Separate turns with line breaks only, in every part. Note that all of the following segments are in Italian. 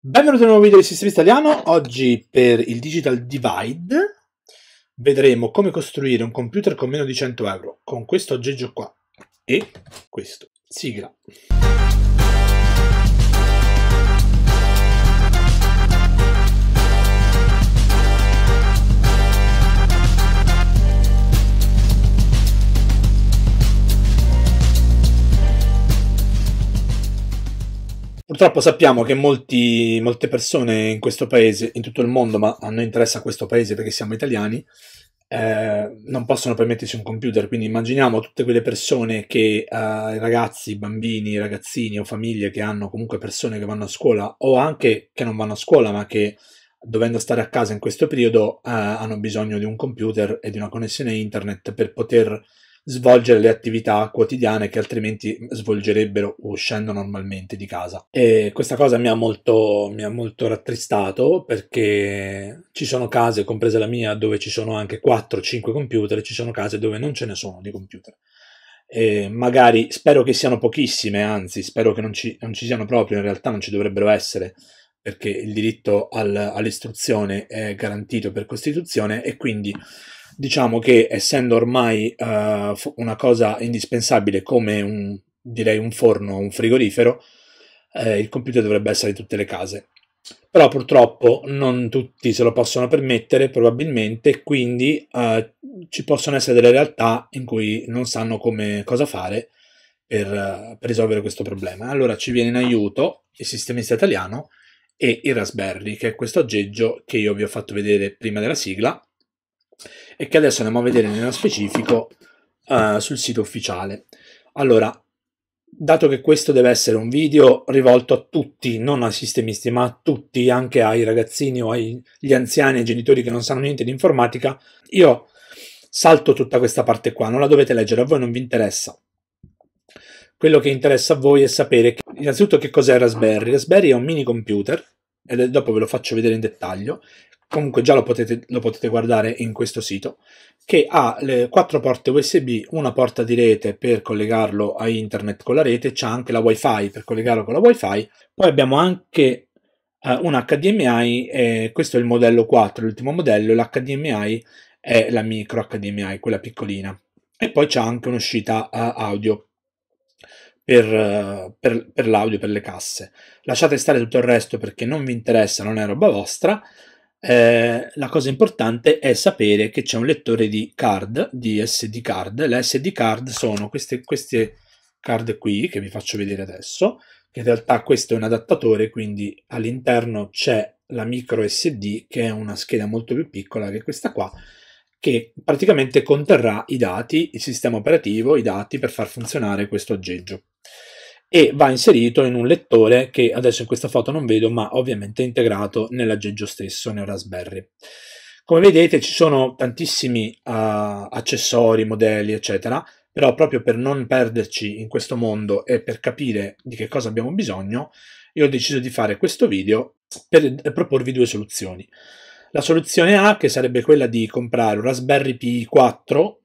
Benvenuti a un nuovo video di Sistema Italiano. Oggi per il Digital Divide vedremo come costruire un computer con meno di 100 euro con questo aggeggio qua e questo. Sigla. Purtroppo sappiamo che molti, molte persone in questo paese, in tutto il mondo, ma a noi interessa questo paese perché siamo italiani, eh, non possono permettersi un computer. Quindi immaginiamo tutte quelle persone che eh, ragazzi, bambini, ragazzini o famiglie che hanno comunque persone che vanno a scuola o anche che non vanno a scuola ma che dovendo stare a casa in questo periodo eh, hanno bisogno di un computer e di una connessione internet per poter svolgere le attività quotidiane che altrimenti svolgerebbero uscendo normalmente di casa. E questa cosa mi ha molto, mi ha molto rattristato perché ci sono case, compresa la mia, dove ci sono anche 4-5 computer, ci sono case dove non ce ne sono di computer. E magari spero che siano pochissime, anzi, spero che non ci, non ci siano proprio, in realtà non ci dovrebbero essere perché il diritto al, all'istruzione è garantito per Costituzione e quindi Diciamo che essendo ormai uh, una cosa indispensabile come un, direi un forno o un frigorifero, eh, il computer dovrebbe essere in tutte le case. Però purtroppo non tutti se lo possono permettere, probabilmente, quindi eh, ci possono essere delle realtà in cui non sanno come, cosa fare per, eh, per, risolvere questo problema. Allora ci viene in aiuto il sistemista italiano e il Raspberry, che è questo aggeggio che io vi ho fatto vedere prima della sigla, e che adesso andiamo a vedere nello specifico uh, sul sito ufficiale. Allora, dato che questo deve essere un video rivolto a tutti, non a sistemisti, ma a tutti, anche ai ragazzini o agli anziani, ai genitori che non sanno niente di informatica, io salto tutta questa parte qua, non la dovete leggere, a voi non vi interessa. Quello che interessa a voi è sapere che, innanzitutto che cos'è Raspberry. Raspberry è un mini computer, e dopo ve lo faccio vedere in dettaglio, comunque già lo potete, lo potete, guardare in questo sito, che ha le quattro porte USB, una porta di rete per collegarlo a internet con la rete, c'è anche la WiFi per collegarlo con la WiFi, poi abbiamo anche eh, un HDMI, eh, questo è il modello 4, l'ultimo modello, l'HDMI è la micro HDMI, quella piccolina, e poi c'è anche un'uscita eh, audio per, per, per l'audio, per le casse. Lasciate stare tutto il resto perché non vi interessa, non è roba vostra eh, la cosa importante è sapere che c'è un lettore di card, di SD card. Le SD card sono queste, queste card qui che vi faccio vedere adesso, che in realtà questo è un adattatore, quindi all'interno c'è la micro SD che è una scheda molto più piccola che questa qua, che praticamente conterrà i dati, il sistema operativo, i dati per far funzionare questo aggeggio e va inserito in un lettore che adesso in questa foto non vedo, ma ovviamente integrato nell'aggeggio stesso, nel Raspberry. Come vedete ci sono tantissimi uh, accessori, modelli, eccetera, però proprio per non perderci in questo mondo e per capire di che cosa abbiamo bisogno, io ho deciso di fare questo video per proporvi due soluzioni. La soluzione A, che sarebbe quella di comprare un Raspberry Pi 4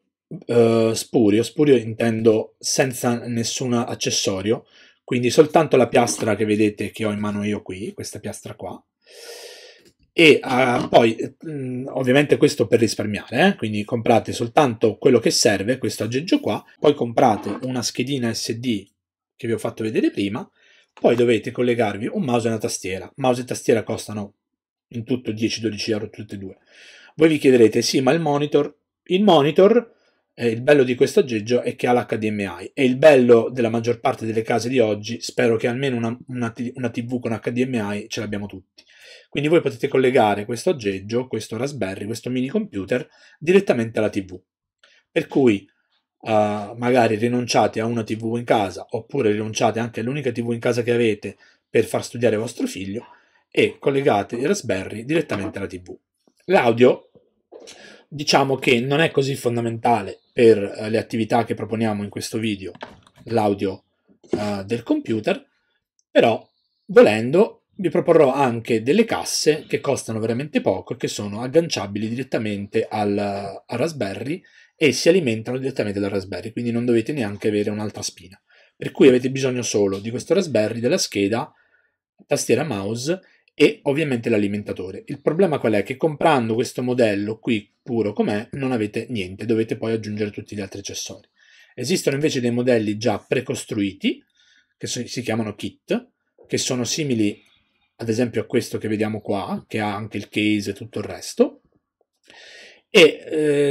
eh, spurio, spurio intendo senza nessun accessorio, quindi soltanto la piastra che vedete che ho in mano io qui, questa piastra qua. E uh, poi, mh, mm, ovviamente, questo per risparmiare, eh? quindi comprate soltanto quello che serve, questo aggeggio qua, poi comprate una schedina SD che vi ho fatto vedere prima, poi dovete collegarvi un mouse e una tastiera. Mouse e tastiera costano in tutto 10-12 euro tutte e due. Voi vi chiederete, sì, ma il monitor? Il monitor eh, il bello di questo aggeggio è che ha l'HDMI e il bello della maggior parte delle case di oggi, spero che almeno una, una, una TV con HDMI ce l'abbiamo tutti. Quindi voi potete collegare questo aggeggio, questo Raspberry, questo mini computer direttamente alla TV. Per cui Uh, magari rinunciate a una TV in casa oppure rinunciate anche all'unica TV in casa che avete per far studiare vostro figlio e collegate il Raspberry direttamente alla TV. L'audio diciamo che non è così fondamentale per eh, le attività che proponiamo in questo video l'audio uh, del computer, però volendo vi proporrò anche delle casse che costano veramente poco e che sono agganciabili direttamente al, al Raspberry e si alimentano direttamente dal Raspberry, quindi non dovete neanche avere un'altra spina. Per cui avete bisogno solo di questo Raspberry, della scheda, tastiera mouse e ovviamente l'alimentatore. Il problema qual è? Che comprando questo modello qui puro com'è non avete niente, dovete poi aggiungere tutti gli altri accessori. Esistono invece dei modelli già precostruiti che si chiamano kit, che sono simili ad esempio a questo che vediamo qua, che ha anche il case e tutto il resto, e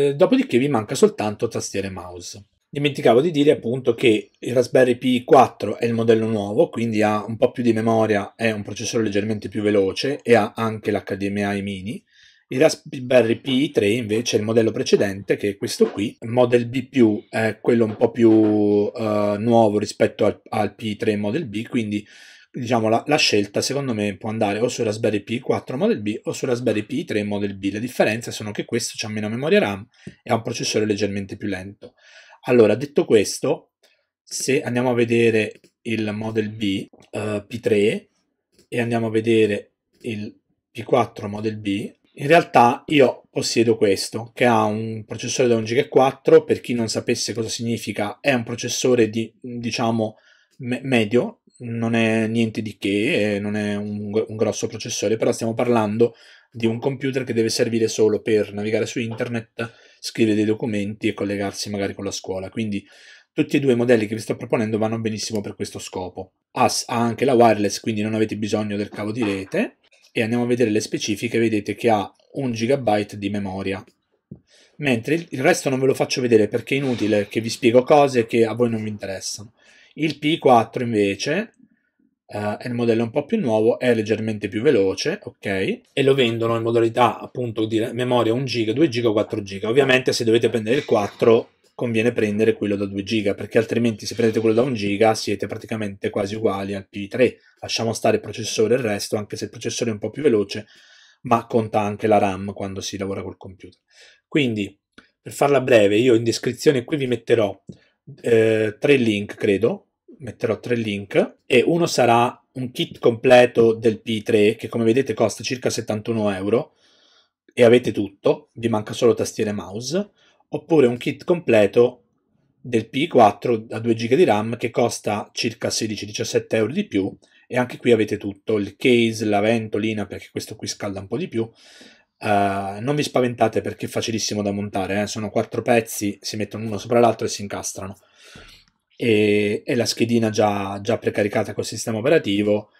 eh, dopodiché vi manca soltanto tastiere e mouse. Dimenticavo di dire appunto che il Raspberry Pi 4 è il modello nuovo, quindi ha un po' più di memoria, è un processore leggermente più veloce e ha anche l'HDMI mini. Il Raspberry Pi 3 invece è il modello precedente, che è questo qui. Model B è quello un po' più uh, nuovo rispetto al, al P3 Model B, quindi diciamo la, la, scelta secondo me può andare o su Raspberry Pi 4 Model B o su Raspberry Pi 3 Model B. Le differenze sono che questo ha meno memoria RAM e ha un processore leggermente più lento. Allora, detto questo, se andiamo a vedere il Model B uh, eh, P3 e andiamo a vedere il P4 Model B, in realtà io possiedo questo, che ha un processore da 1 GB4, per chi non sapesse cosa significa, è un processore di, diciamo, me- medio, non è niente di che, non è un, un, grosso processore, però stiamo parlando di un computer che deve servire solo per navigare su internet, scrivere dei documenti e collegarsi magari con la scuola. Quindi tutti e due i modelli che vi sto proponendo vanno benissimo per questo scopo. AS ha anche la wireless, quindi non avete bisogno del cavo di rete. E andiamo a vedere le specifiche, vedete che ha 1 GB di memoria. Mentre il resto non ve lo faccio vedere perché è inutile che vi spiego cose che a voi non vi interessano. Il P4 invece Uh, è il modello un po' più nuovo, è leggermente più veloce, ok? E lo vendono in modalità appunto di memoria 1 GB, 2 GB, 4 GB. Ovviamente se dovete prendere il 4 conviene prendere quello da 2 GB, perché altrimenti se prendete quello da 1 GB siete praticamente quasi uguali al P3. Lasciamo stare il processore e il resto, anche se il processore è un po' più veloce, ma conta anche la RAM quando si lavora col computer. Quindi, per farla breve, io in descrizione qui vi metterò eh, tre link, credo, metterò tre link e uno sarà un kit completo del P3 che come vedete costa circa 71 euro e avete tutto, vi manca solo tastiere e mouse, oppure un kit completo del P4 a 2 GB di RAM che costa circa 16-17 euro di più e anche qui avete tutto, il case, la ventolina perché questo qui scalda un po' di più. Uh, non vi spaventate perché è facilissimo da montare, eh? sono quattro pezzi, si mettono uno sopra l'altro e si incastrano e, e la schedina già, già, precaricata col sistema operativo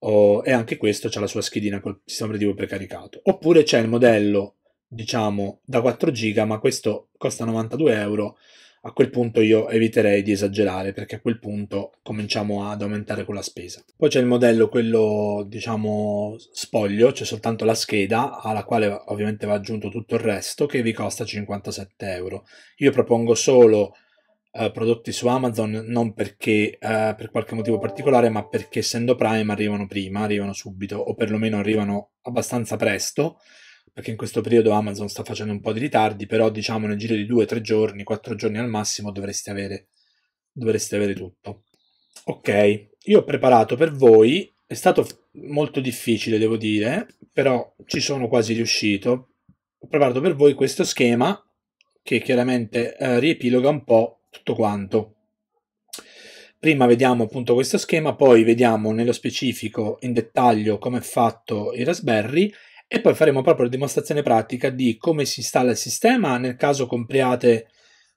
o, e anche questo ha la sua schedina col sistema operativo precaricato. Oppure c'è il modello, diciamo, da 4 giga, ma questo costa 92 euro. A quel punto io eviterei di esagerare perché a quel punto cominciamo ad aumentare con la spesa. Poi c'è il modello, quello diciamo spoglio, c'è cioè soltanto la scheda alla quale ovviamente va aggiunto tutto il resto che vi costa 57 euro. Io propongo solo eh, prodotti su Amazon non perché uh, per qualche motivo particolare, ma perché essendo Prime arrivano prima, arrivano subito o perlomeno arrivano abbastanza presto, perché in questo periodo Amazon sta facendo un po' di ritardi, però diciamo nel giro di 2-3 giorni, 4 giorni al massimo dovreste avere, dovreste avere tutto. Ok, io ho preparato per voi, è stato molto difficile devo dire, però ci sono quasi riuscito. Ho preparato per voi questo schema che chiaramente eh, riepiloga un po' tutto quanto. Prima vediamo appunto questo schema, poi vediamo nello specifico in dettaglio come è fatto il Raspberry e poi faremo proprio la dimostrazione pratica di come si installa il sistema nel caso compriate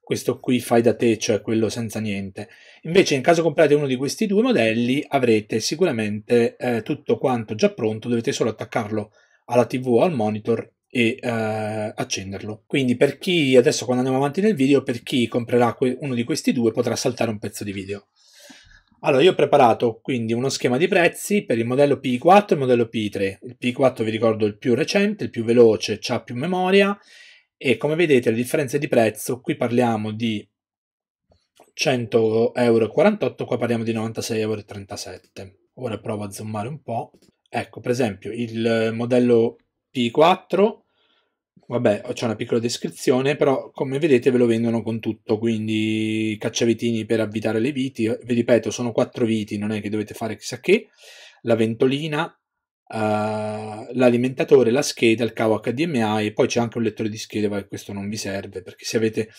questo qui fai da te, cioè quello senza niente. Invece in caso compriate uno di questi due modelli avrete sicuramente eh, tutto quanto già pronto, dovete solo attaccarlo alla TV o al monitor e eh, accenderlo. Quindi per chi adesso quando andiamo avanti nel video, per chi comprerà que- uno di questi due potrà saltare un pezzo di video. Allora, io ho preparato quindi uno schema di prezzi per il modello P4 e il modello P3. Il P4 vi ricordo il più recente, il più veloce, ha più memoria e come vedete le differenze di prezzo, qui parliamo di 100,48 euro, qua parliamo di 96,37 euro. Ora provo a zoomare un po'. Ecco, per esempio, il modello P4 Vabbè, c'è una piccola descrizione, però come vedete ve lo vendono con tutto, quindi cacciavitini per avvitare le viti, vi ripeto, sono quattro viti, non è che dovete fare chissà che, la ventolina, uh, l'alimentatore, la scheda, il cavo HDMI e poi c'è anche un lettore di schede, ma questo non vi serve perché se avete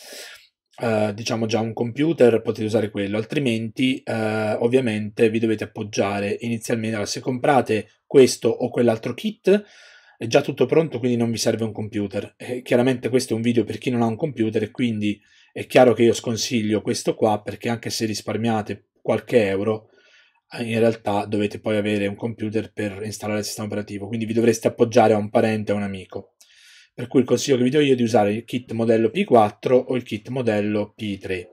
Uh, diciamo già un computer potete usare quello altrimenti uh, ovviamente vi dovete appoggiare inizialmente allora, se comprate questo o quell'altro kit è già tutto pronto, quindi non vi serve un computer. E eh, chiaramente questo è un video per chi non ha un computer quindi è chiaro che io sconsiglio questo qua perché anche se risparmiate qualche euro, eh, in realtà dovete poi avere un computer per installare il sistema operativo, quindi vi dovreste appoggiare a un parente o un amico. Per cui il consiglio che vi do io è di usare il kit modello P4 o il kit modello P3.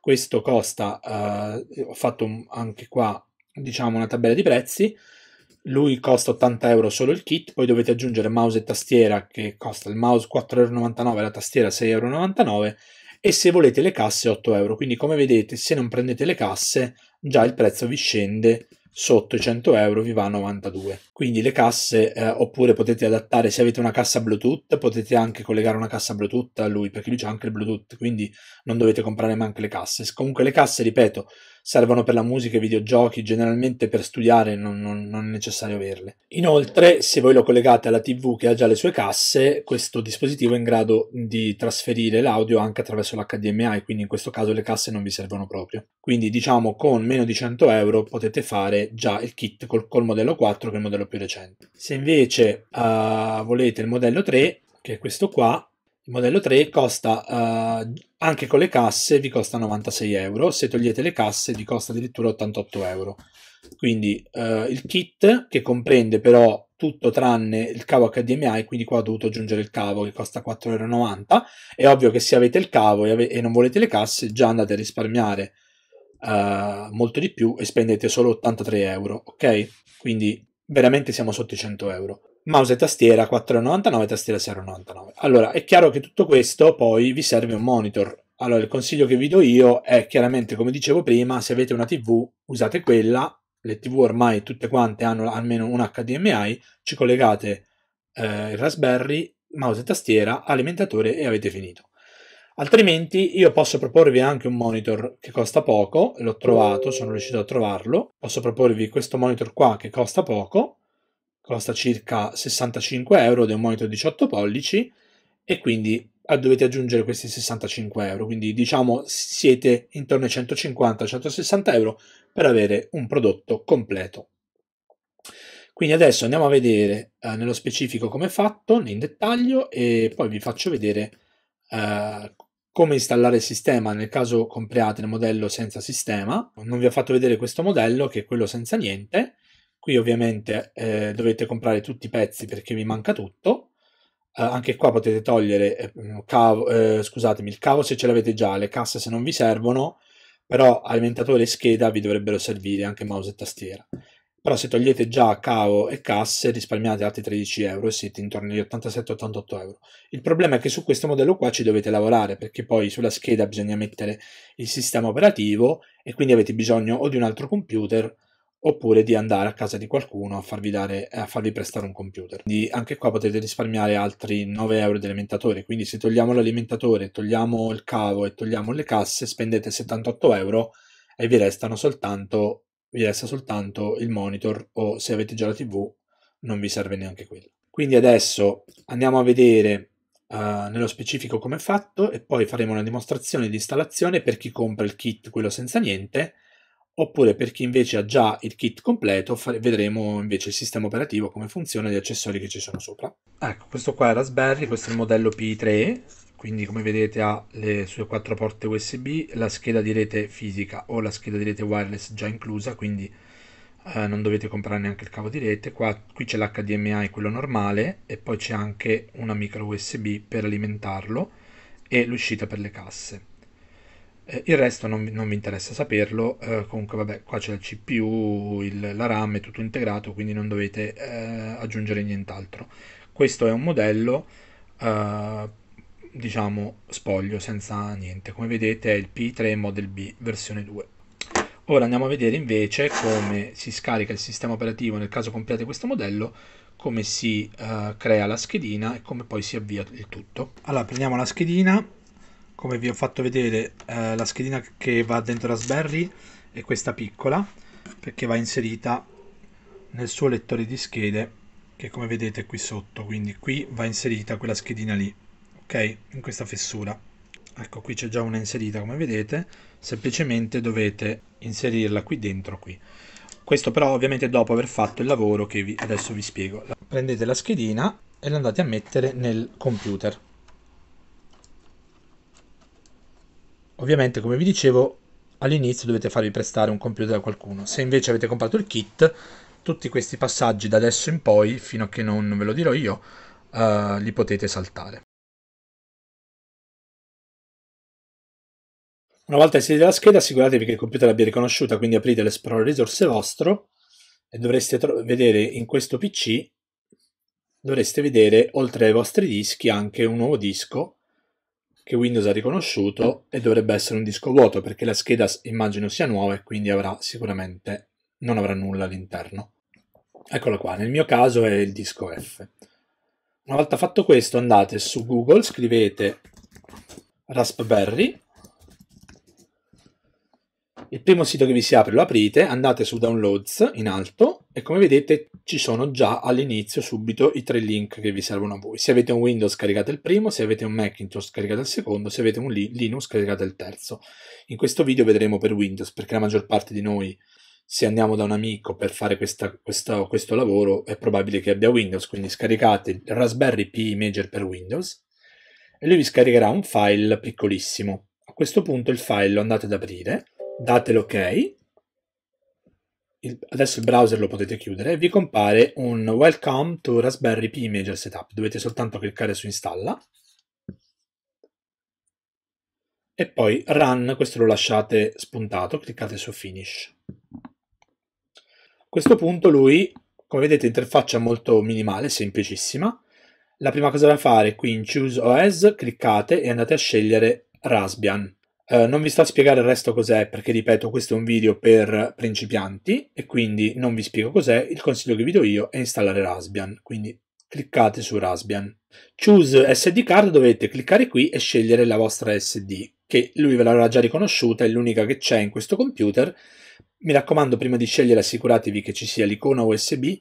Questo costa, eh, ho fatto anche qua diciamo una tabella di prezzi, lui costa 80 euro solo il kit, poi dovete aggiungere mouse e tastiera che costa il mouse 4,99 euro, la tastiera 6,99 euro e se volete le casse 8 euro. Quindi come vedete se non prendete le casse già il prezzo vi scende sotto i 100 euro vi va a 92. Quindi le casse eh, oppure potete adattare se avete una cassa Bluetooth potete anche collegare una cassa Bluetooth a lui perché lui c'è anche il Bluetooth quindi non dovete comprare neanche le casse. Comunque le casse ripeto servono per la musica e videogiochi, generalmente per studiare non, non, non, è necessario averle. Inoltre, se voi lo collegate alla TV che ha già le sue casse, questo dispositivo è in grado di trasferire l'audio anche attraverso l'HDMI, quindi in questo caso le casse non vi servono proprio. Quindi diciamo con meno di 100 euro potete fare già il kit col, col modello 4 che è il modello più recente. Se invece uh, volete il modello 3, che è questo qua, il modello 3 costa, uh, anche con le casse, vi costa 96 euro, se togliete le casse vi costa addirittura 88 euro. Quindi uh, il kit che comprende però tutto tranne il cavo HDMI, quindi qua ho dovuto aggiungere il cavo che costa 4,90 euro. È ovvio che se avete il cavo e, ave- e non volete le casse già andate a risparmiare uh, molto di più e spendete solo 83 euro, ok? Quindi veramente siamo sotto i 100 euro mouse e tastiera 4,99, tastiera 0,99. Allora, è chiaro che tutto questo poi vi serve un monitor. Allora, il consiglio che vi do io è chiaramente, come dicevo prima, se avete una TV, usate quella. Le TV ormai tutte quante hanno almeno un HDMI, ci collegate eh, il Raspberry, mouse e tastiera, alimentatore e avete finito. Altrimenti io posso proporvi anche un monitor che costa poco, l'ho trovato, sono riuscito a trovarlo. Posso proporvi questo monitor qua che costa poco, costa circa 65 euro ed è un monitor 18 pollici e quindi ah, dovete aggiungere questi 65 euro quindi diciamo siete intorno ai 150-160 euro per avere un prodotto completo quindi adesso andiamo a vedere eh, nello specifico come è fatto in dettaglio e poi vi faccio vedere eh, come installare il sistema nel caso compriate il modello senza sistema. Non vi ho fatto vedere questo modello che è quello senza niente, Qui ovviamente eh, dovete comprare tutti i pezzi perché vi manca tutto. Eh, anche qua potete togliere eh, mm, cavo, eh, scusatemi, il cavo se ce l'avete già, le casse se non vi servono, però alimentatore e scheda vi dovrebbero servire anche mouse e tastiera. Però se togliete già cavo e casse risparmiate altri 13 euro e siete intorno agli 87-88 euro. Il problema è che su questo modello qua ci dovete lavorare perché poi sulla scheda bisogna mettere il sistema operativo e quindi avete bisogno o di un altro computer oppure di andare a casa di qualcuno a farvi, dare, a farvi prestare un computer. Quindi anche qua potete risparmiare altri 9 euro di alimentatore, quindi se togliamo l'alimentatore, togliamo il cavo e togliamo le casse, spendete 78 euro e vi, soltanto, vi resta soltanto il monitor o se avete già la tv non vi serve neanche quello. Quindi adesso andiamo a vedere Uh, nello specifico come è fatto e poi faremo una dimostrazione di installazione per chi compra il kit, quello senza niente, oppure per chi invece ha già il kit completo fare, vedremo invece il sistema operativo come funziona e gli accessori che ci sono sopra. Ecco, questo qua è Raspberry, questo è il modello P3, quindi come vedete ha le sue quattro porte USB, la scheda di rete fisica o la scheda di rete wireless già inclusa, quindi eh, non dovete comprare neanche il cavo di rete. Qua, qui c'è l'HDMI, quello normale, e poi c'è anche una micro USB per alimentarlo e l'uscita per le casse. Eh, il resto non, non, mi interessa saperlo, eh, comunque vabbè qua c'è il CPU, il, la RAM è tutto integrato quindi non dovete eh, aggiungere nient'altro. Questo è un modello eh, diciamo spoglio senza niente, come vedete è il P3 Model B versione 2. Ora andiamo a vedere invece come si scarica il sistema operativo nel caso compriate questo modello, come si eh, crea la schedina e come poi si avvia il tutto. Allora prendiamo la schedina come vi ho fatto vedere eh, la schedina che va dentro Raspberry è questa piccola perché va inserita nel suo lettore di schede che come vedete qui sotto quindi qui va inserita quella schedina lì ok in questa fessura ecco qui c'è già una inserita come vedete semplicemente dovete inserirla qui dentro qui questo però ovviamente dopo aver fatto il lavoro che vi, adesso vi spiego prendete la schedina e la andate a mettere nel computer Ovviamente, come vi dicevo, all'inizio dovete farvi prestare un computer da qualcuno. Se invece avete comprato il kit, tutti questi passaggi da adesso in poi, fino a che non ve lo dirò io, eh, li potete saltare. Una volta inserita la scheda, assicuratevi che il computer l'abbia riconosciuta, quindi aprite l'Explorer risorse vostro e dovreste vedere in questo PC, dovreste vedere oltre ai vostri dischi anche un nuovo disco che Windows ha riconosciuto e dovrebbe essere un disco vuoto perché la scheda immagino sia nuova e quindi avrà sicuramente non avrà nulla all'interno. Eccolo qua, nel mio caso è il disco F. Una volta fatto questo andate su Google, scrivete Raspberry il primo sito che vi si apre lo aprite, andate su Downloads in alto e come vedete ci sono già all'inizio subito i tre link che vi servono a voi. Se avete un Windows caricate il primo, se avete un Macintosh caricate il secondo, se avete un Linux caricate il terzo. In questo video vedremo per Windows perché la maggior parte di noi se andiamo da un amico per fare questa, questa, questo lavoro è probabile che abbia Windows, quindi scaricate il Raspberry Pi Imager per Windows e lui vi scaricherà un file piccolissimo. A questo punto il file lo andate ad aprire date l'ok, il, adesso il browser lo potete chiudere, vi compare un Welcome to Raspberry Pi Imager Setup, dovete soltanto cliccare su installa, e poi run, questo lo lasciate spuntato, cliccate su finish. A questo punto lui, come vedete, interfaccia molto minimale, semplicissima. La prima cosa da fare qui in Choose OS cliccate e andate a scegliere Raspbian. Eh, non vi sto a spiegare il resto cos'è perché ripeto questo è un video per principianti e quindi non vi spiego cos'è, il consiglio che vi do io è installare Raspbian, quindi cliccate su Raspbian. Choose SD card dovete cliccare qui e scegliere la vostra SD che lui ve l'avrà già riconosciuta, è l'unica che c'è in questo computer. Mi raccomando prima di scegliere assicuratevi che ci sia l'icona USB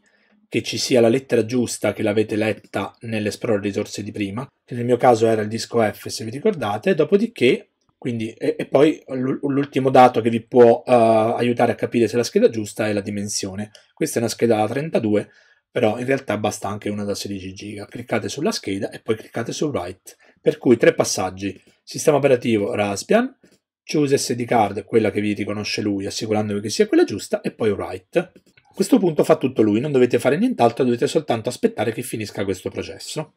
che ci sia la lettera giusta che l'avete letta nell'esplorer risorse di prima, che nel mio caso era il disco F se vi ricordate, dopodiché quindi, e, e poi l'ultimo dato che vi può uh, aiutare a capire se la scheda è giusta è la dimensione. Questa è una scheda da 32, però in realtà basta anche una da 16 GB. Cliccate sulla scheda e poi cliccate su Write. Per cui tre passaggi, sistema operativo Raspbian, choose SD card, quella che vi riconosce lui, assicurandovi che sia quella giusta, e poi Write. A questo punto fa tutto lui, non dovete fare nient'altro, dovete soltanto aspettare che finisca questo processo.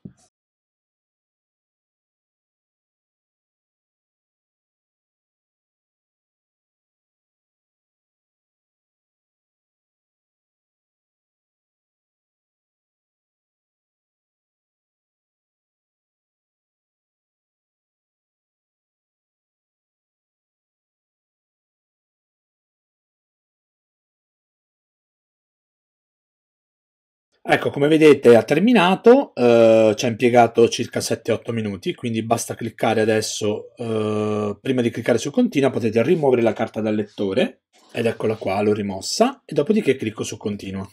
Ecco, come vedete ha terminato, eh, ci ha impiegato circa 7-8 minuti, quindi basta cliccare adesso, eh, prima di cliccare su continua potete rimuovere la carta dal lettore, ed eccola qua, l'ho rimossa, e dopodiché clicco su continua.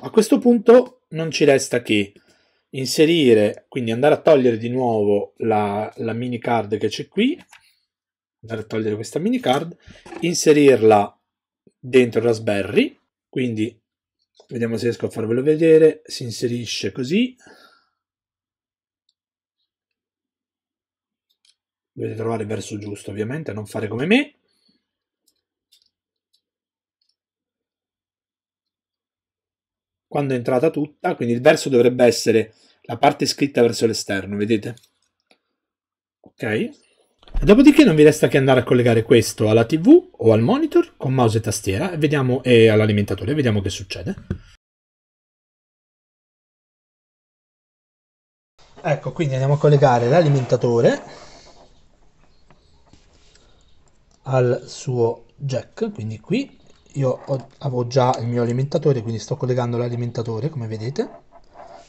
A questo punto non ci resta che inserire, quindi andare a togliere di nuovo la, la mini card che c'è qui, andare a togliere questa mini card, inserirla dentro Raspberry, quindi Vediamo se riesco a farvelo vedere. Si inserisce così. Dovete trovare il verso giusto, ovviamente, non fare come me. Quando è entrata tutta, quindi il verso dovrebbe essere la parte scritta verso l'esterno, vedete? Ok, Dopodiché non vi resta che andare a collegare questo alla TV o al monitor con mouse e tastiera e, vediamo, e all'alimentatore e vediamo che succede. Ecco, quindi andiamo a collegare l'alimentatore al suo jack, quindi qui io ho, avevo già il mio alimentatore, quindi sto collegando l'alimentatore come vedete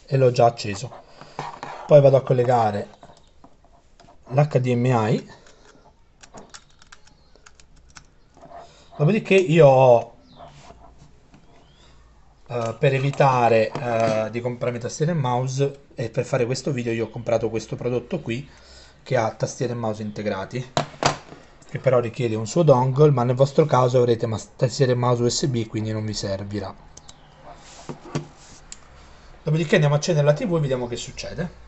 e l'ho già acceso. Poi vado a collegare l'HDMI dopodiché io ho eh, per evitare eh, di comprarmi tastiera e mouse e per fare questo video io ho comprato questo prodotto qui che ha tastiera e mouse integrati che però richiede un suo dongle ma nel vostro caso avrete tastiera e mouse usb quindi non vi servirà dopodiché andiamo a accendere la tv e vediamo che succede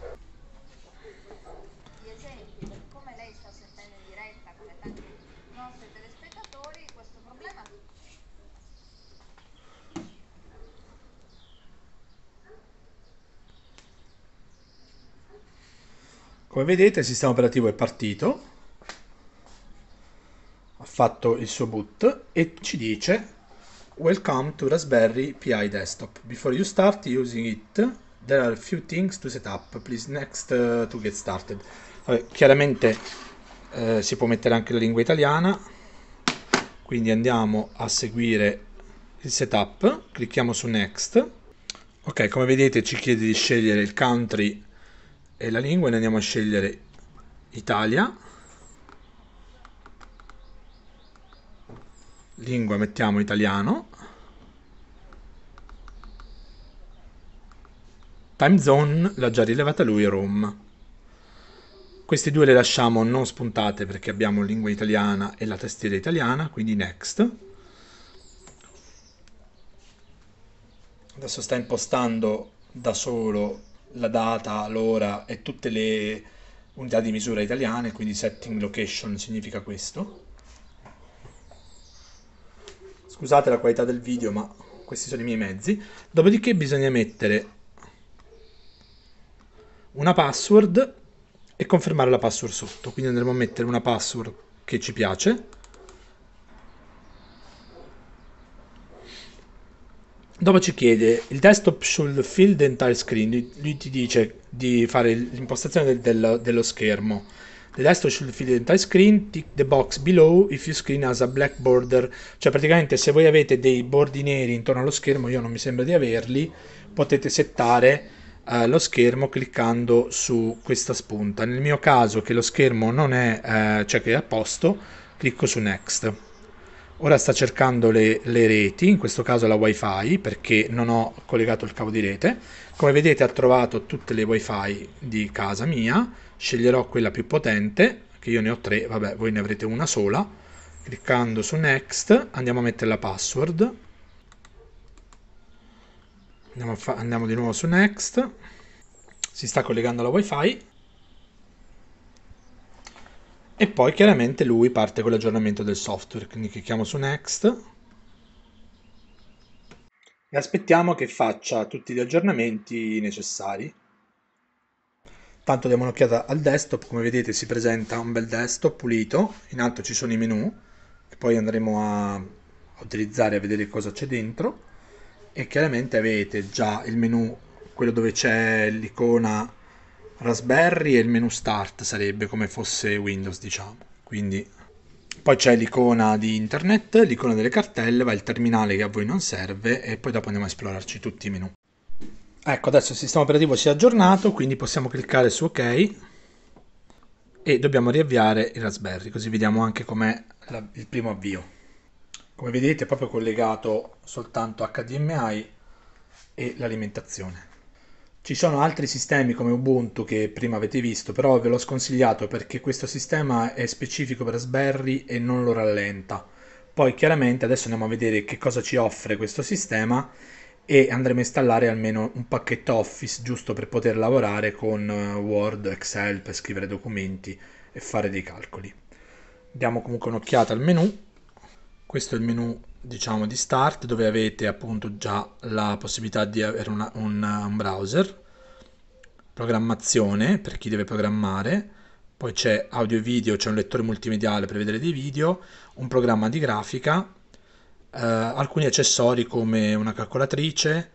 Come vedete il sistema operativo è partito, ha fatto il suo boot e ci dice Welcome to Raspberry Pi Desktop. Before you start using it, there are a few things to set up. Please next uh, to get started. Vabbè, chiaramente eh, si può mettere anche la lingua italiana, quindi andiamo a seguire il setup, clicchiamo su next. Ok, come vedete ci chiede di scegliere il country e la lingua ne andiamo a scegliere Italia lingua mettiamo italiano time zone l'ha già rilevata lui Rome queste due le lasciamo non spuntate perché abbiamo lingua italiana e la tastiera italiana quindi next adesso sta impostando da solo la data, l'ora e tutte le unità di misura italiane, quindi setting location significa questo. Scusate la qualità del video, ma questi sono i miei mezzi. Dopodiché bisogna mettere una password e confermare la password sotto. Quindi andremo a mettere una password che ci piace Dopo ci chiede il desktop sul field entire screen. Lui, lui ti dice di fare l'impostazione del, del, dello schermo. The desktop sul field entire screen. Tick the box below if your screen has a black border. Cioè, praticamente, se voi avete dei bordi neri intorno allo schermo, io non mi sembra di averli, potete settare eh, lo schermo cliccando su questa spunta. Nel mio caso, che lo schermo non è, eh, cioè che è a posto, clicco su Next. Ora sta cercando le, le, reti, in questo caso la wifi perché non ho collegato il cavo di rete. Come vedete ha trovato tutte le wifi di casa mia, sceglierò quella più potente, che io ne ho tre, vabbè voi ne avrete una sola. Cliccando su next andiamo a mettere la password. Andiamo, andiamo di nuovo su next, si sta collegando alla wifi e poi chiaramente lui parte con l'aggiornamento del software, quindi clicchiamo su Next e aspettiamo che faccia tutti gli aggiornamenti necessari. Tanto diamo un'occhiata al desktop, come vedete si presenta un bel desktop pulito, in alto ci sono i menu che poi andremo a utilizzare a vedere cosa c'è dentro e chiaramente avete già il menu, quello dove c'è l'icona Raspberry e il menu start sarebbe come fosse Windows, diciamo. Quindi poi c'è l'icona di internet, l'icona delle cartelle, va il terminale che a voi non serve e poi dopo andiamo a esplorarci tutti i menu. Ecco, adesso il sistema operativo si è aggiornato, quindi possiamo cliccare su ok e dobbiamo riavviare il Raspberry, così vediamo anche com'è la, il primo avvio. Come vedete è proprio collegato soltanto HDMI e l'alimentazione. Ci sono altri sistemi come Ubuntu che prima avete visto, però ve l'ho sconsigliato perché questo sistema è specifico per Sberry e non lo rallenta. Poi chiaramente adesso andiamo a vedere che cosa ci offre questo sistema e andremo a installare almeno un pacchetto Office giusto per poter lavorare con eh, Word, Excel per scrivere documenti e fare dei calcoli. Diamo comunque un'occhiata al menu. Questo è il menu diciamo di start dove avete appunto già la possibilità di avere una, un, un browser programmazione per chi deve programmare poi c'è audio e video c'è un lettore multimediale per vedere dei video un programma di grafica eh, alcuni accessori come una calcolatrice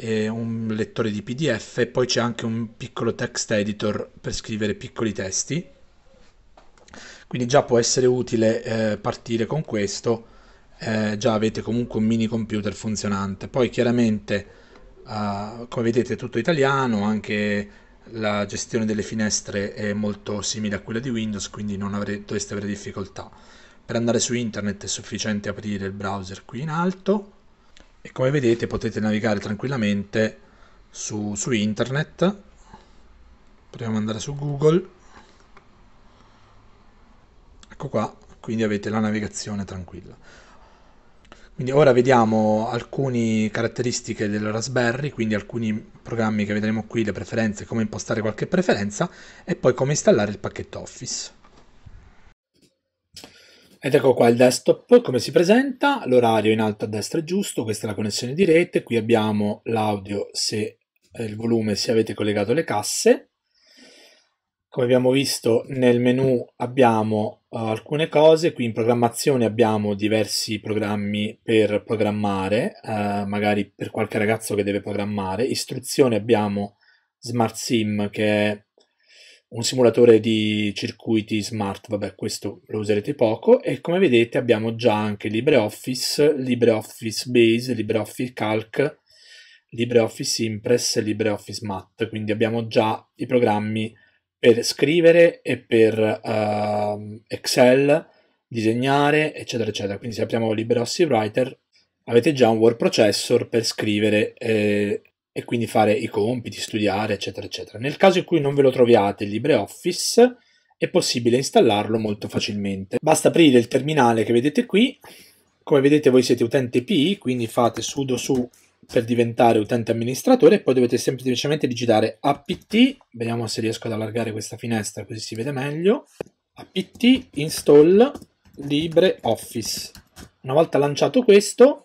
un lettore di PDF e poi c'è anche un piccolo text editor per scrivere piccoli testi. Quindi già può essere utile eh, partire con questo eh, già avete comunque un mini computer funzionante. Poi chiaramente, eh, come vedete, è tutto italiano, anche la gestione delle finestre è molto simile a quella di Windows, quindi non avrete, dovreste avere difficoltà. Per andare su internet è sufficiente aprire il browser qui in alto e come vedete potete navigare tranquillamente su, su internet. Proviamo ad andare su Google. Ecco qua, quindi avete la navigazione tranquilla. Quindi ora vediamo alcune caratteristiche del Raspberry, quindi alcuni programmi che vedremo qui, le preferenze, come impostare qualche preferenza e poi come installare il pacchetto Office. Ed ecco qua il desktop, come si presenta, l'orario in alto a destra è giusto, questa è la connessione di rete, qui abbiamo l'audio se eh, il volume se avete collegato le casse. Come abbiamo visto nel menu abbiamo alcune cose. Qui in programmazione abbiamo diversi programmi per programmare, eh, magari per qualche ragazzo che deve programmare. Istruzione abbiamo Smart Sim che è un simulatore di circuiti smart, vabbè questo lo userete poco e come vedete abbiamo già anche LibreOffice, LibreOffice Base, LibreOffice Calc, LibreOffice Impress e LibreOffice Mat, quindi abbiamo già i programmi per scrivere e per uh, Excel, disegnare, eccetera, eccetera. Quindi se apriamo LibreOffice Writer avete già un word processor per scrivere eh, e quindi fare i compiti, studiare, eccetera, eccetera. Nel caso in cui non ve lo troviate LibreOffice, è possibile installarlo molto facilmente. Basta aprire il terminale che vedete qui. Come vedete voi siete utente PI, quindi fate sudo su per diventare utente amministratore e poi dovete semplicemente digitare apt, vediamo se riesco ad allargare questa finestra così si vede meglio, apt install LibreOffice. Una volta lanciato questo,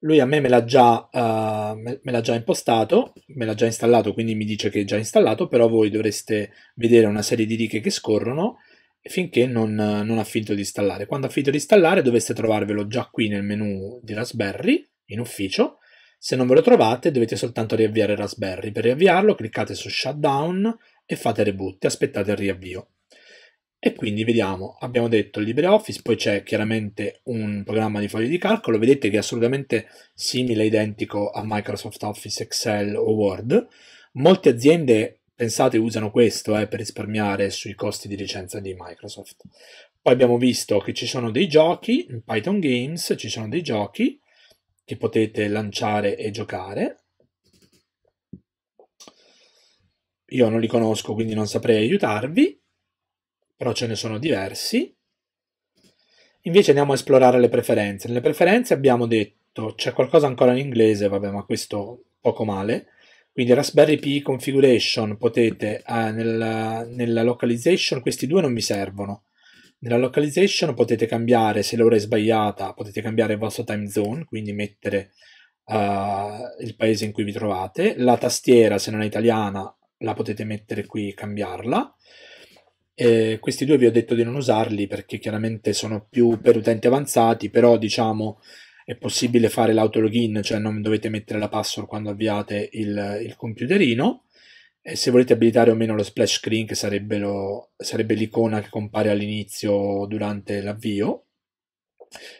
lui a me me l'ha già, uh, me, l'ha già impostato, me l'ha già installato, quindi mi dice che è già installato, però voi dovreste vedere una serie di righe che scorrono finché non, non ha finito di installare. Quando ha finito di installare dovreste trovarvelo già qui nel menu di Raspberry, in ufficio, se non ve lo trovate dovete soltanto riavviare Raspberry. Per riavviarlo cliccate su Shutdown e fate reboot e aspettate il riavvio. E quindi vediamo, abbiamo detto LibreOffice, poi c'è chiaramente un programma di fogli di calcolo, vedete che è assolutamente simile, identico a Microsoft Office, Excel o Word. Molte aziende, pensate, usano questo eh, per risparmiare sui costi di licenza di Microsoft. Poi abbiamo visto che ci sono dei giochi, in Python Games ci sono dei giochi, che potete lanciare e giocare. Io non li conosco, quindi non saprei aiutarvi, però ce ne sono diversi. Invece andiamo a esplorare le preferenze. Nelle preferenze abbiamo detto c'è qualcosa ancora in inglese, vabbè, ma questo poco male. Quindi Raspberry Pi configuration potete eh, nella, nella localization, questi due non mi servono. Nella localization potete cambiare, se l'ora è sbagliata, potete cambiare il vostro time zone, quindi mettere uh, il paese in cui vi trovate. La tastiera, se non è italiana, la potete mettere qui e cambiarla. Eh, questi due vi ho detto di non usarli perché chiaramente sono più per utenti avanzati, però diciamo è possibile fare l'autologin, cioè non dovete mettere la password quando avviate il, il computerino. E eh, se volete abilitare o meno lo splash screen, che sarebbe, lo, sarebbe l'icona che compare all'inizio durante l'avvio.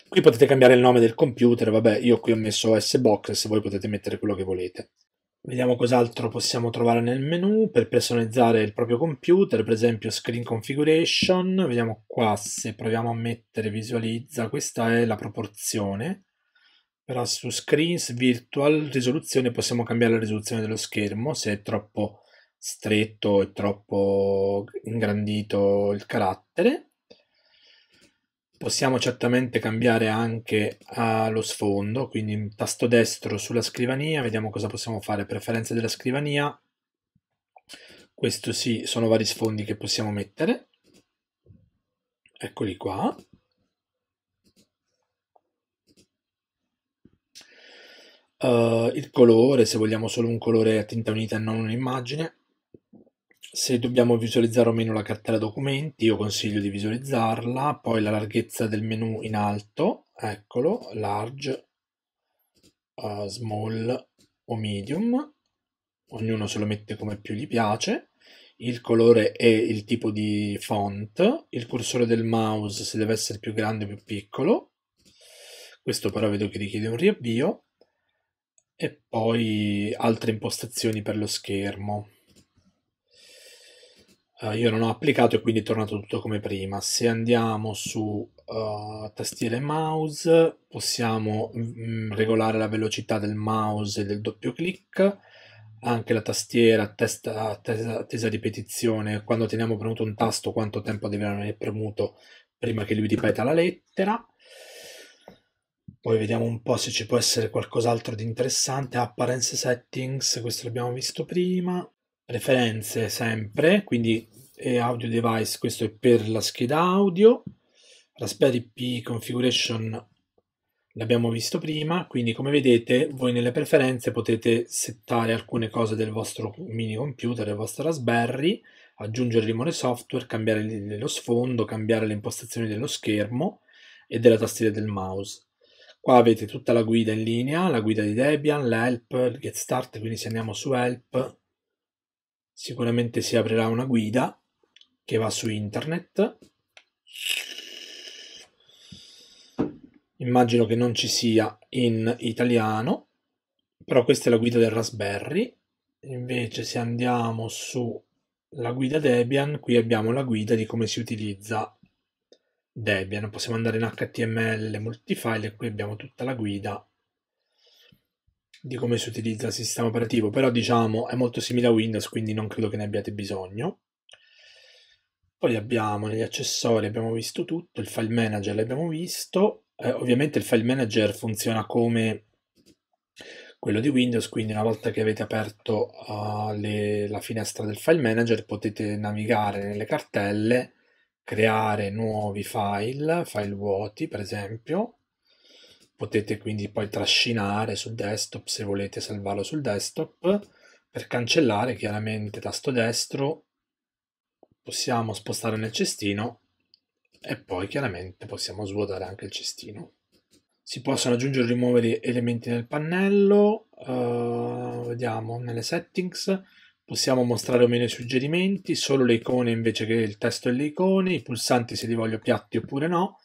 Qui potete cambiare il nome del computer, vabbè, io qui ho messo sbox se voi potete mettere quello che volete. Vediamo cos'altro possiamo trovare nel menu per personalizzare il proprio computer, per esempio Screen Configuration. Vediamo qua se proviamo a mettere visualizza, questa è la proporzione. Però su Screens Virtual Risoluzione possiamo cambiare la risoluzione dello schermo se è troppo stretto e troppo ingrandito il carattere. Possiamo certamente cambiare anche lo sfondo, quindi tasto destro sulla scrivania, vediamo cosa possiamo fare, preferenze della scrivania. Questo sì, sono vari sfondi che possiamo mettere. Eccoli qua. Uh, il colore, se vogliamo solo un colore a tinta unita e non un'immagine. Se dobbiamo visualizzare o meno la cartella documenti, io consiglio di visualizzarla, poi la larghezza del menu in alto, eccolo, large, uh, small o medium, ognuno se lo mette come più gli piace, il colore e il tipo di font, il cursore del mouse se deve essere più grande o più piccolo, questo però vedo che richiede un riavvio, e poi altre impostazioni per lo schermo. Uh, io non ho applicato e quindi è tornato tutto come prima. Se andiamo su uh, eh, tastiera mouse, possiamo mm, regolare la velocità del mouse e del doppio clic, anche la tastiera, testa, tesa, tesa di petizione, quando teniamo premuto un tasto, quanto tempo deve rimanere premuto prima che lui ripeta la lettera. Poi vediamo un po' se ci può essere qualcos'altro di interessante. Apparence settings, questo l'abbiamo visto prima preferenze sempre, quindi audio device, questo è per la scheda audio, Raspberry Pi configuration l'abbiamo visto prima, quindi come vedete voi nelle preferenze potete settare alcune cose del vostro mini computer, del vostro Raspberry, aggiungere rimore software, cambiare lo sfondo, cambiare le impostazioni dello schermo e della tastiera del mouse. Qua avete tutta la guida in linea, la guida di Debian, l'help, il get start, quindi se andiamo su help Sicuramente si aprirà una guida che va su internet. Immagino che non ci sia in italiano, però questa è la guida del Raspberry. Invece se andiamo sulla guida Debian, qui abbiamo la guida di come si utilizza Debian. Possiamo andare in HTML multifile e qui abbiamo tutta la guida di come si utilizza il sistema operativo, però diciamo è molto simile a Windows, quindi non credo che ne abbiate bisogno. Poi abbiamo negli accessori, abbiamo visto tutto, il file manager l'abbiamo visto, eh, ovviamente il file manager funziona come quello di Windows, quindi una volta che avete aperto uh, le, la finestra del file manager potete navigare nelle cartelle, creare nuovi file, file vuoti per esempio, potete quindi poi trascinare sul desktop se volete salvarlo sul desktop. Per cancellare chiaramente tasto destro possiamo spostare nel cestino e poi chiaramente possiamo svuotare anche il cestino. Si possono aggiungere o rimuovere elementi nel pannello, uh, vediamo nelle settings, possiamo mostrare o meno i suggerimenti, solo le icone invece che il testo e le icone, i pulsanti se li voglio piatti oppure no,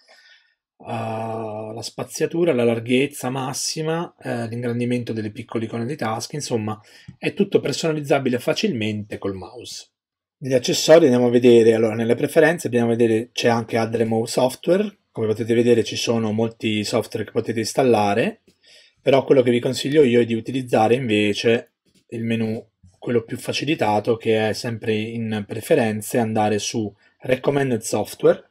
uh, la spaziatura, la larghezza massima, uh, l'ingrandimento delle piccole icone di task, insomma è tutto personalizzabile facilmente col mouse. Negli accessori andiamo a vedere, allora nelle preferenze andiamo a vedere c'è anche Add Remove Software, come potete vedere ci sono molti software che potete installare, però quello che vi consiglio io è di utilizzare invece il menu quello più facilitato che è sempre in preferenze andare su recommended software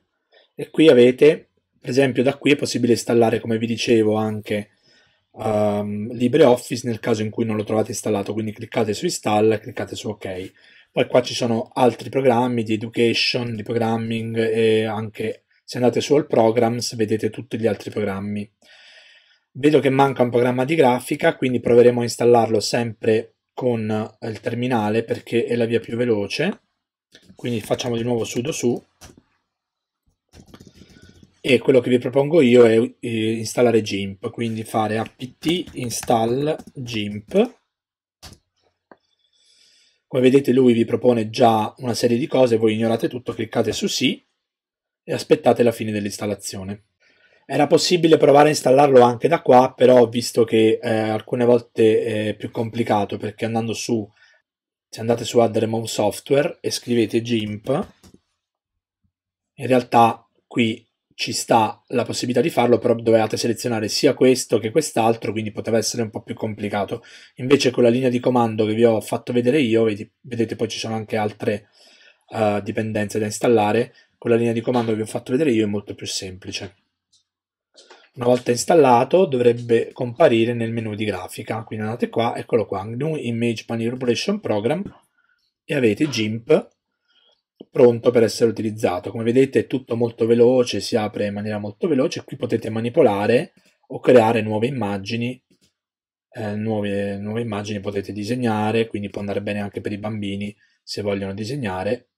e qui avete per esempio da qui è possibile installare, come vi dicevo, anche um, LibreOffice nel caso in cui non lo trovate installato, quindi cliccate su Install, e cliccate su ok. Poi qua ci sono altri programmi di education, di programming e anche se andate su All Programs vedete tutti gli altri programmi. Vedo che manca un programma di grafica, quindi proveremo a installarlo sempre con eh, il terminale perché è la via più veloce. Quindi facciamo di nuovo sudo su e quello che vi propongo io è eh, installare GIMP, quindi fare apt install GIMP. Come vedete lui vi propone già una serie di cose, voi ignorate tutto, cliccate su sì e aspettate la fine dell'installazione. Era possibile provare a installarlo anche da qua, però ho visto che eh, alcune volte è più complicato perché andando su, se andate su Add Remove Software e scrivete GIMP, in realtà qui ci sta la possibilità di farlo, però dovevate selezionare sia questo che quest'altro, quindi poteva essere un po' più complicato. Invece con la linea di comando che vi ho fatto vedere io, vedete poi ci sono anche altre uh, dipendenze da installare, con la linea di comando che vi ho fatto vedere io è molto più semplice. Una volta installato dovrebbe comparire nel menu di grafica, quindi andate qua, eccolo qua, New Image Manipulation Program e avete GIMP pronto per essere utilizzato. Come vedete è tutto molto veloce, si apre in maniera molto veloce, qui potete manipolare o creare nuove immagini, eh, nuove, nuove immagini potete disegnare, quindi può andare bene anche per i bambini se vogliono disegnare,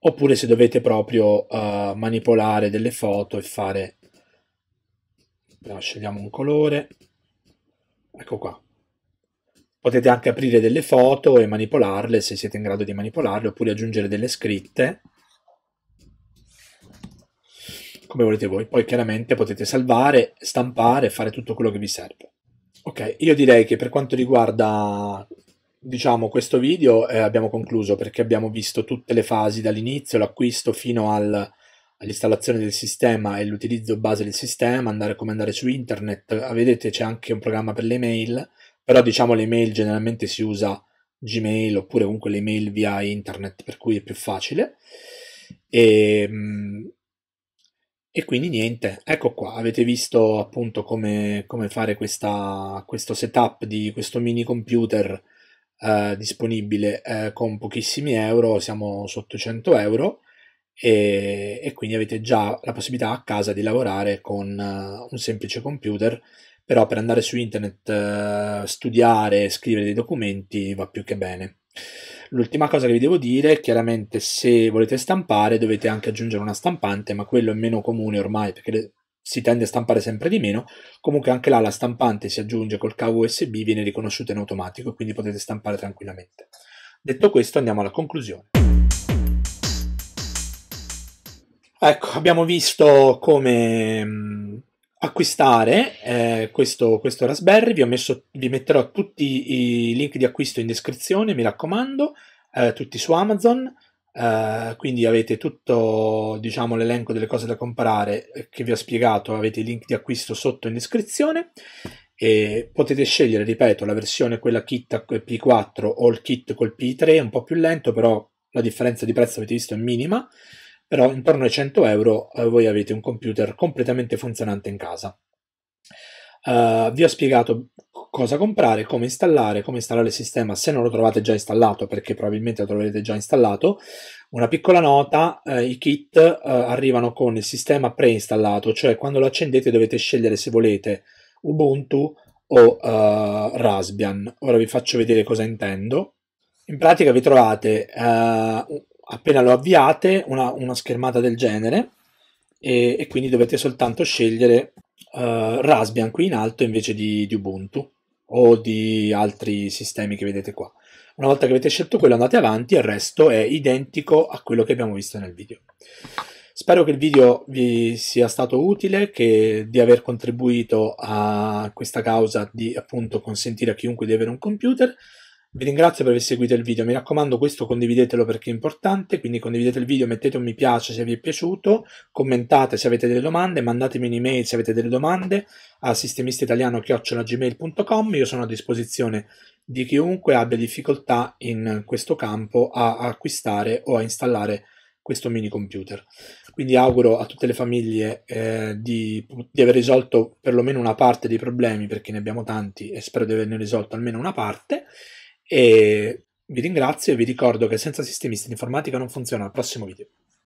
oppure se dovete proprio uh, manipolare delle foto e fare... scegliamo un colore, ecco qua, Potete anche aprire delle foto e manipolarle se siete in grado di manipolarle oppure aggiungere delle scritte come volete voi. Poi chiaramente potete salvare, stampare, e fare tutto quello che vi serve. Ok, io direi che per quanto riguarda diciamo questo video eh, abbiamo concluso perché abbiamo visto tutte le fasi dall'inizio, l'acquisto fino al, all'installazione del sistema e l'utilizzo base del sistema, andare come andare su internet, eh, vedete c'è anche un programma per le mail però diciamo l'email generalmente si usa Gmail oppure comunque le mail via internet, per cui è più facile. E, ehm, e quindi niente, ecco qua, avete visto appunto come, come fare questa, questo setup di questo mini computer eh, disponibile eh, con pochissimi euro, siamo sotto 100 euro. E, e, quindi avete già la possibilità a casa di lavorare con uh, un semplice computer però per andare su internet, eh, studiare, scrivere dei documenti va più che bene. L'ultima cosa che vi devo dire, chiaramente se volete stampare dovete anche aggiungere una stampante, ma quello è meno comune ormai perché si tende a stampare sempre di meno. Comunque anche là la stampante si aggiunge col cavo USB, viene riconosciuta in automatico, quindi potete stampare tranquillamente. Detto questo andiamo alla conclusione. Ecco, abbiamo visto come mm, acquistare eh, questo, questo, Raspberry, vi, ho messo, vi, metterò tutti i link di acquisto in descrizione, mi raccomando, eh, tutti su Amazon, eh, quindi avete tutto diciamo, l'elenco delle cose da comprare eh, che vi ho spiegato, avete i link di acquisto sotto in descrizione e potete scegliere, ripeto, la versione quella kit eh, P4 o il kit col P3, è un po' più lento, però la differenza di prezzo avete visto è minima però intorno ai 100 euro eh, voi avete un computer completamente funzionante in casa. Uh, vi ho spiegato cosa comprare, come installare, come installare il sistema se non lo trovate già installato, perché probabilmente lo troverete già installato. Una piccola nota, eh, i kit eh, arrivano con il sistema preinstallato, cioè quando lo accendete dovete scegliere se volete Ubuntu o eh, Raspbian. Ora vi faccio vedere cosa intendo. In pratica vi trovate eh, appena lo avviate una, una schermata del genere e, e, quindi dovete soltanto scegliere uh, eh, Raspbian qui in alto invece di, di, Ubuntu o di altri sistemi che vedete qua. Una volta che avete scelto quello andate avanti, e il resto è identico a quello che abbiamo visto nel video. Spero che il video vi sia stato utile, che di aver contribuito a questa causa di appunto consentire a chiunque di avere un computer. Vi ringrazio per aver seguito il video, mi raccomando questo condividetelo perché è importante, quindi condividete il video, mettete un mi piace se vi è piaciuto, commentate se avete delle domande, mandatemi un'email se avete delle domande a sistemistaitaliano.gmail.com, io sono a disposizione di chiunque abbia difficoltà in questo campo a acquistare o a installare questo mini computer. Quindi auguro a tutte le famiglie eh, di, di, aver risolto perlomeno una parte dei problemi, perché ne abbiamo tanti e spero di averne risolto almeno una parte e vi ringrazio e vi ricordo che senza sistemisti l'informatica non funziona. Al prossimo video.